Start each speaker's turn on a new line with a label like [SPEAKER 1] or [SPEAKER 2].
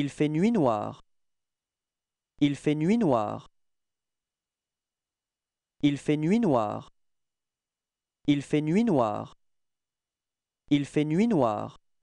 [SPEAKER 1] Il fait nuit noire. Il fait nuit noire. Il fait nuit noire. Il fait nuit noire. Il fait nuit noire.